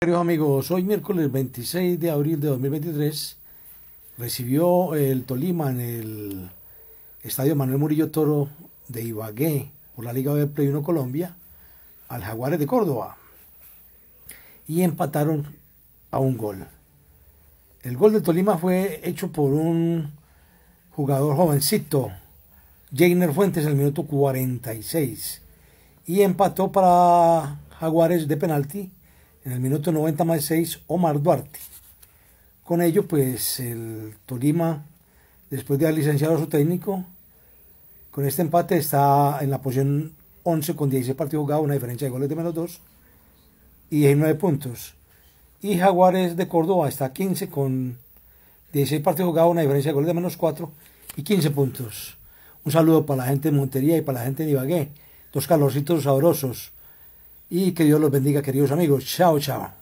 Queridos amigos, hoy miércoles 26 de abril de 2023 recibió el Tolima en el Estadio Manuel Murillo Toro de Ibagué por la Liga de Play 1 Colombia al Jaguares de Córdoba y empataron a un gol. El gol de Tolima fue hecho por un jugador jovencito, Jainer Fuentes, en el minuto 46 y empató para Jaguares de penalti en el minuto 90 más 6 Omar Duarte. Con ello, pues el Tolima, después de haber licenciado a su técnico, con este empate está en la posición 11 con 16 partidos jugados, una diferencia de goles de menos 2 y 19 puntos. Y Jaguares de Córdoba está 15 con 16 partidos jugados, una diferencia de goles de menos 4 y 15 puntos. Un saludo para la gente de Montería y para la gente de Ibagué. Dos calorcitos sabrosos y que Dios los bendiga, queridos amigos. Chao, chao.